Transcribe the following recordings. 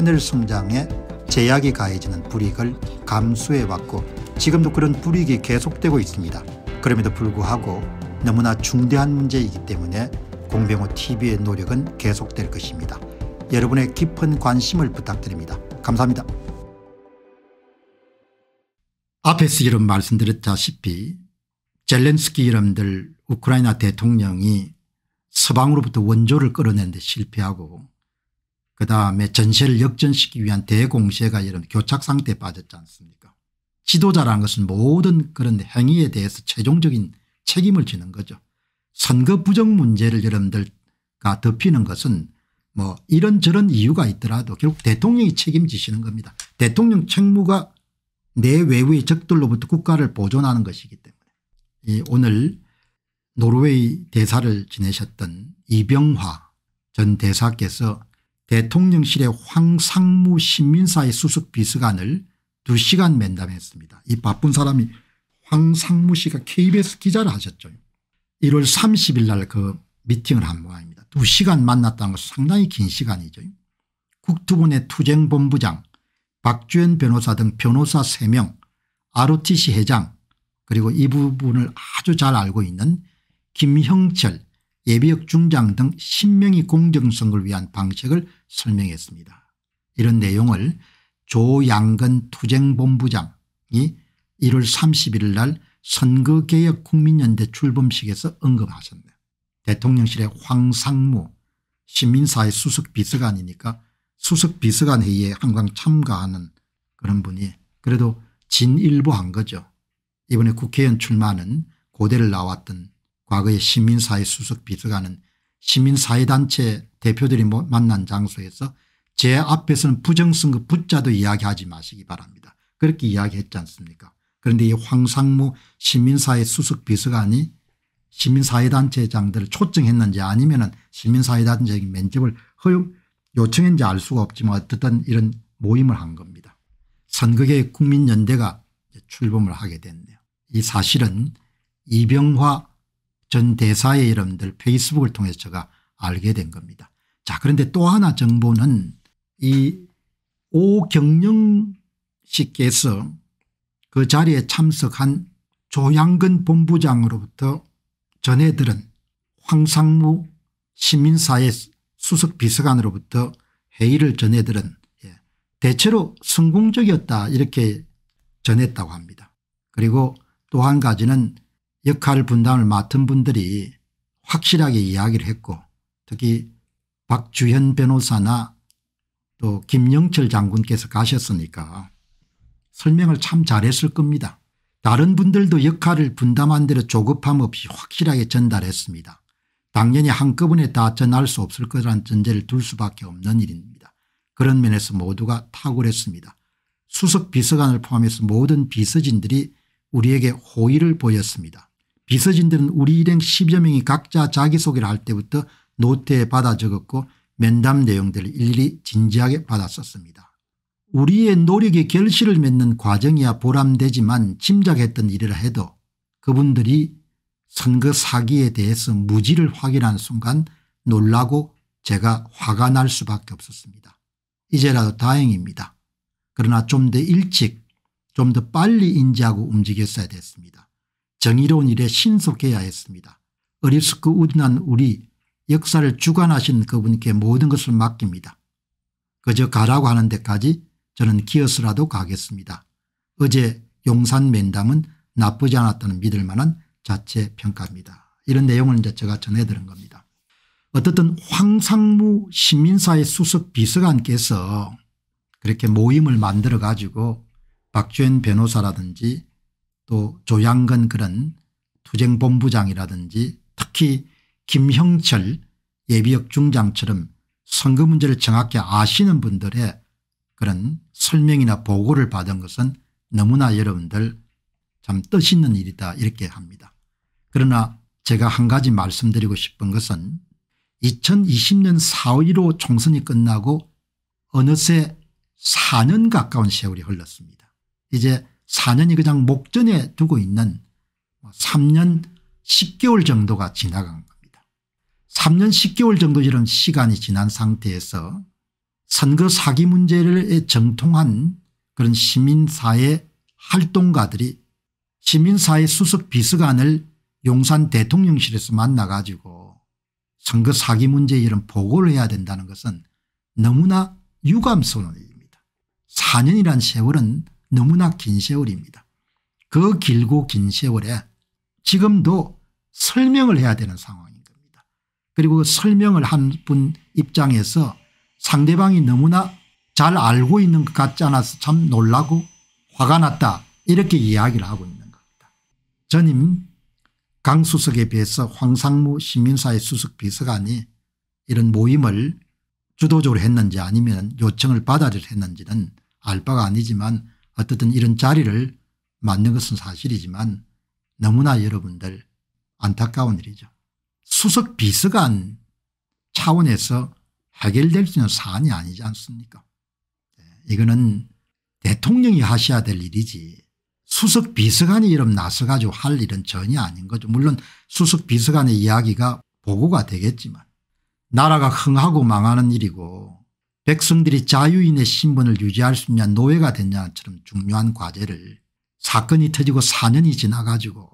하늘 성장에 제약이 가해지는 불이익을 감수해왔고 지금도 그런 불이익이 계속되고 있습니다. 그럼에도 불구하고 너무나 중대한 문제이기 때문에 공병호 TV의 노력은 계속될 것입니다. 여러분의 깊은 관심을 부탁드립니다. 감사합니다. 앞에서 이런 말씀드렸다시피 젤렌스키 이름들 우크라이나 대통령이 서방으로부터 원조를 끌어내데 실패하고 그다음에 전세를 역전시키기 위한 대공세가 이런 교착상태에 빠졌지 않습니까 지도자라는 것은 모든 그런 행위에 대해서 최종적인 책임을 지는 거죠. 선거 부정 문제를 여러분들과 덮이는 것은 뭐 이런저런 이유가 있더라도 결국 대통령이 책임지시는 겁니다. 대통령 책무가 내 외부의 적들로부터 국가를 보존하는 것이기 때문에 오늘 노르웨이 대사를 지내셨던 이병화 전 대사께서 대통령실의 황상무 신민사의 수석 비서관을 2시간 면담했습니다. 이 바쁜 사람이 황상무 씨가 KBS 기자를 하셨죠. 1월 30일 날 그 미팅을 한 모양입니다. 2시간 만났다는 것은 상당히 긴 시간이죠. 국토부의 투쟁본부장 박주현 변호사 등 변호사 3명 ROTC 회장 그리고 이 부분을 아주 잘 알고 있는 김형철 예비역 중장 등신명이 공정성을 위한 방책을 설명했습니다. 이런 내용을 조양근 투쟁본부장이 1월 31일 날 선거개혁 국민연대 출범식에서 언급하셨네요. 대통령실의 황상무 시민사회 수석비서관이니까 수석비서관 회의에 항상 참가하는 그런 분이 그래도 진일보한 거죠. 이번에 국회의원 출마는 고대를 나왔던 과거의 시민사회 수석 비서관은 시민사회단체 대표들이 뭐 만난 장소에서 제 앞에서는 부정선거 붙자도 이야기하지 마시기 바랍니다. 그렇게 이야기했지 않습니까 그런데 이 황상무 시민사회 수석 비서관이 시민사회단체장들을 초청했는지 아니면 은 시민사회단체적인 면접을 허용 요청인지 알 수가 없지만 어쨌든 이런 모임을 한 겁니다. 선거계 국민연대가 출범을 하게 됐네요. 이 사실은 이병화 전 대사의 여러분들 페이스북을 통해서 제가 알게 된 겁니다. 자 그런데 또 하나 정보는 이 오경영 씨께서 그 자리에 참석한 조양근 본부장으로부터 전해들은 황상무 시민사회 수석비서관으로부터 회의를 전해들은 예, 대체로 성공적이었다 이렇게 전했다고 합니다. 그리고 또 한 가지는 역할 분담을 맡은 분들이 확실하게 이야기를 했고 특히 박주현 변호사나 또 김영철 장군께서 가셨으니까 설명을 참 잘했을 겁니다. 다른 분들도 역할을 분담한 대로 조급함 없이 확실하게 전달했습니다. 당연히 한꺼번에 다 전할 수 없을 거란 전제를 둘 수밖에 없는 일입니다. 그런 면에서 모두가 탁월했습니다. 수석 비서관을 포함해서 모든 비서진들이 우리에게 호의를 보였습니다. 비서진들은 우리 일행 10여 명이 각자 자기소개를 할 때부터 노트에 받아 적었고 면담 내용들을 일일이 진지하게 받았었습니다 우리의 노력이 결실을 맺는 과정이야 보람되지만 짐작했던 일이라 해도 그분들이 선거 사기에 대해서 무지를 확인한 순간 놀라고 제가 화가 날 수밖에 없었습니다. 이제라도 다행입니다. 그러나 좀 더 일찍 좀 더 빨리 인지하고 움직였어야 됐습니다. 정의로운 일에 신속해야 했습니다. 어리석고 그 우둔한 우리 역사를 주관하신 그분께 모든 것을 맡깁니다. 그저 가라고 하는 데까지 저는 기어서라도 가겠습니다. 어제 용산 면담은 나쁘지 않았다는 믿을 만한 자체 평가입니다. 이런 내용을 이제 제가 전해드린 겁니다. 어떻든 황상무 시민사회 수석 비서관께서 그렇게 모임을 만들어 가지고 박주현 변호사라든지 또 조양근 그런 투쟁본부장이라든지 특히 김형철 예비역 중장처럼 선거 문제를 정확히 아시는 분들의 그런 설명이나 보고를 받은 것은 너무나 여러분들 참 뜻있는 일이다 이렇게 합니다. 그러나 제가 한 가지 말씀드리고 싶은 것은 2020년 4.15 총선이 끝나고 어느새 4년 가까운 세월이 흘렀습니다. 이제 4년이 그냥 목전에 두고 있는 3년 10개월 정도가 지나간 겁니다. 3년 10개월 정도 이런 시간이 지난 상태에서 선거 사기 문제를 정통한 그런 시민사회 활동가들이 시민사회 수석 비서관을 용산 대통령실에서 만나 가지고 선거 사기 문제 이런 보고를 해야 된다는 것은 너무나 유감스러운 일입니다. 4년이란 세월은 너무나 긴 세월입니다. 그 길고 긴 세월에 지금도 설명을 해야 되는 상황인 겁니다. 그리고 그 설명을 한 분 입장에서 상대방이 너무나 잘 알고 있는 것 같지 않아서 참 놀라고 화가 났다 이렇게 이야기를 하고 있는 겁니다. 전임 강수석에 비해서 황상무 시민사회 수석 비서관이 이런 모임을 주도적으로 했는지 아니면 요청을 받아들 했는지는 알 바가 아니지만 어쨌든 이런 자리를 맞는 것은 사실이지만 너무나 여러분들 안타까운 일이죠. 수석 비서관 차원에서 해결될 수 있는 사안이 아니지 않습니까 예, 이거는 대통령이 하셔야 될 일이지 수석 비서관이 이름 나서 가지고 할 일은 전혀 아닌 거죠. 물론 수석 비서관의 이야기가 보고가 되겠지만 나라가 흥하고 망하는 일이고 백성들이 자유인의 신분을 유지할 수 있냐 노예가 됐냐처럼 중요한 과제를 사건이 터지고 4년이 지나가지고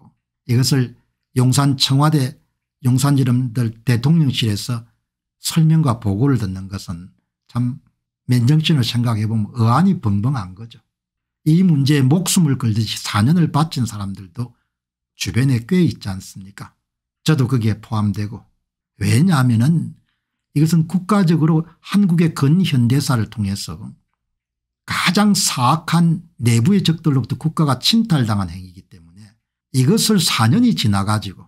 이것을 용산 청와대 용산 지름들 대통령실에서 설명과 보고를 듣는 것은 참면정신을 생각해 보면 의안이 벙벙한 거죠. 이 문제에 목숨을 걸듯이 4년을 바친 사람들도 주변에 꽤 있지 않습니까 저도 거기에 포함되고 왜냐하면 은 이것은 국가적으로 한국의 근현대사를 통해서 가장 사악한 내부의 적들로부터 국가가 침탈당한 행위이기 때문에 이것을 4년이 지나가지고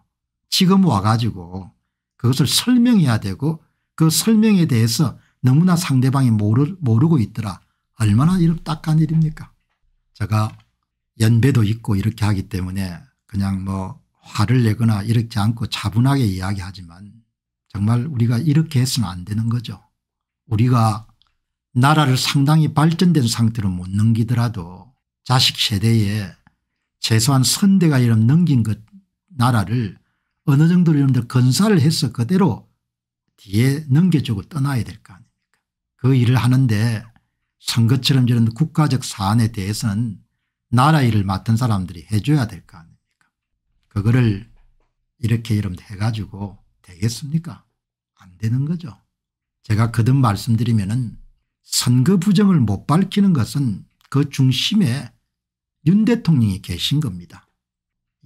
지금 와가지고 그것을 설명해야 되고 그 설명에 대해서 너무나 상대방이 모르, 모르고 있더라. 얼마나 이런 딱한 일입니까 제가 연배도 있고 이렇게 하기 때문에 그냥 뭐 화를 내거나 이렇지 않고 차분하게 이야기하지만 정말 우리가 이렇게 해서는 안 되는 거죠. 우리가 나라를 상당히 발전된 상태로 못 넘기더라도 자식 세대에 최소한 선대가 이름 넘긴 것 나라를 어느 정도로 여러분들 건사를 해서 그대로 뒤에 넘겨주고 떠나야 될 거 아닙니까 그 일을 하는데 선거처럼 저런 국가적 사안에 대해서는 나라 일을 맡은 사람들이 해줘야 될 거 아닙니까 그거를 이렇게 이름 해가지고 되겠습니까? 안 되는 거죠. 제가 거듭 말씀드리면 은 선거 부정을 못 밝히는 것은 그 중심에 윤 대통령이 계신 겁니다.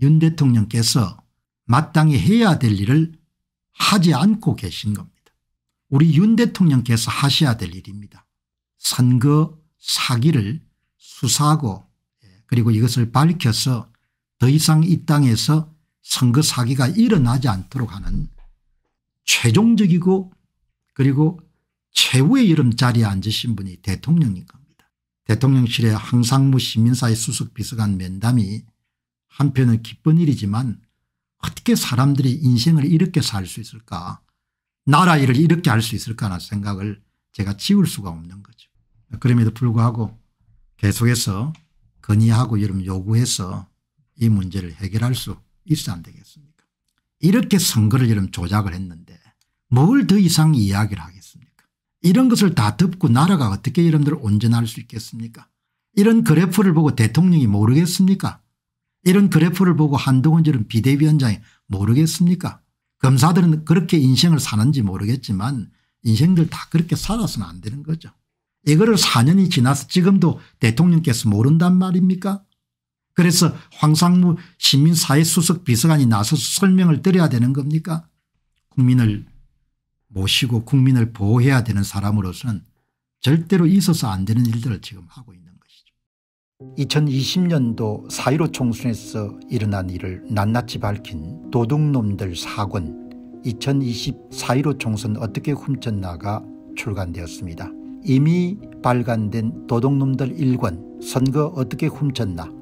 윤 대통령께서 마땅히 해야 될 일을 하지 않고 계신 겁니다. 우리 윤 대통령께서 하셔야 될 일입니다. 선거 사기를 수사하고 예, 그리고 이것을 밝혀서 더 이상 이 땅에서 선거 사기가 일어나지 않도록 하는 최종적이고 그리고 최후의 여름 자리에 앉으신 분이 대통령인 겁니다. 대통령실의 항상무 시민사회 수석비서관 면담이 한편은 기쁜 일이지만 어떻게 사람들이 인생을 이렇게 살 수 있을까 나라 일을 이렇게 할 수 있을까 하는 생각을 제가 지울 수가 없는 거죠. 그럼에도 불구하고 계속해서 건의하고 여러분 요구해서 이 문제를 해결할 수 있어야 안 되겠습니까 이렇게 선거를 이런 조작을 했는데 뭘 더 이상 이야기를 하겠습니까 이런 것을 다 덮고 나라가 어떻게 이런들 온전할 수 있겠습니까 이런 그래프를 보고 대통령이 모르겠습니까 이런 그래프를 보고 한동훈 저런 비대위원장이 모르겠습니까 검사들은 그렇게 인생을 사는지 모르겠지만 인생들 다 그렇게 살아서는 안 되는 거죠. 이거를 4년이 지나서 지금도 대통령께서 모른단 말입니까 그래서 황상무 시민사회수석 비서관이 나서서 설명을 드려야 되는 겁니까 국민을 모시고 국민을 보호해야 되는 사람으로서는 절대로 있어서 안 되는 일들을 지금 하고 있는 것이죠. 2020년도 4.15 총선에서 일어난 일을 낱낱이 밝힌 도둑놈들 사권2020 4.15 총선 어떻게 훔쳤나가 출간되었습니다. 이미 발간된 도둑놈들 1권 선거 어떻게 훔쳤나